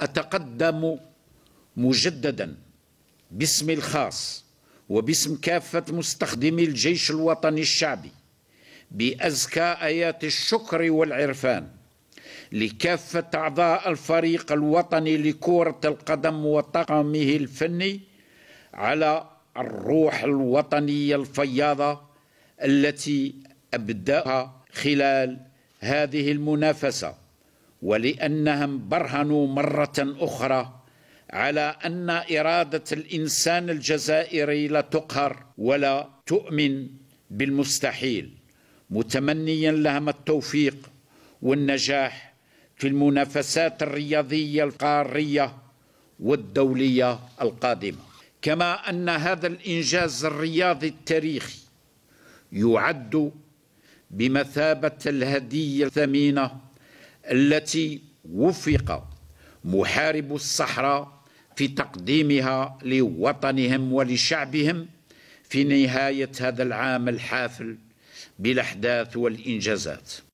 أتقدم مجددا باسمي الخاص وباسم كافة مستخدمي الجيش الوطني الشعبي بأزكى آيات الشكر والعرفان لكافة أعضاء الفريق الوطني لكرة القدم وطاقمه الفني على الروح الوطنية الفياضة التي أبدأها خلال هذه المنافسة ولانهم برهنوا مره اخرى على ان اراده الانسان الجزائري لا تقهر ولا تؤمن بالمستحيل متمنيا لهم التوفيق والنجاح في المنافسات الرياضيه القاريه والدوليه القادمه كما ان هذا الانجاز الرياضي التاريخي يعد بمثابه الهديه الثمينه التي وفق محارب الصحراء في تقديمها لوطنهم ولشعبهم في نهايه هذا العام الحافل بالاحداث والانجازات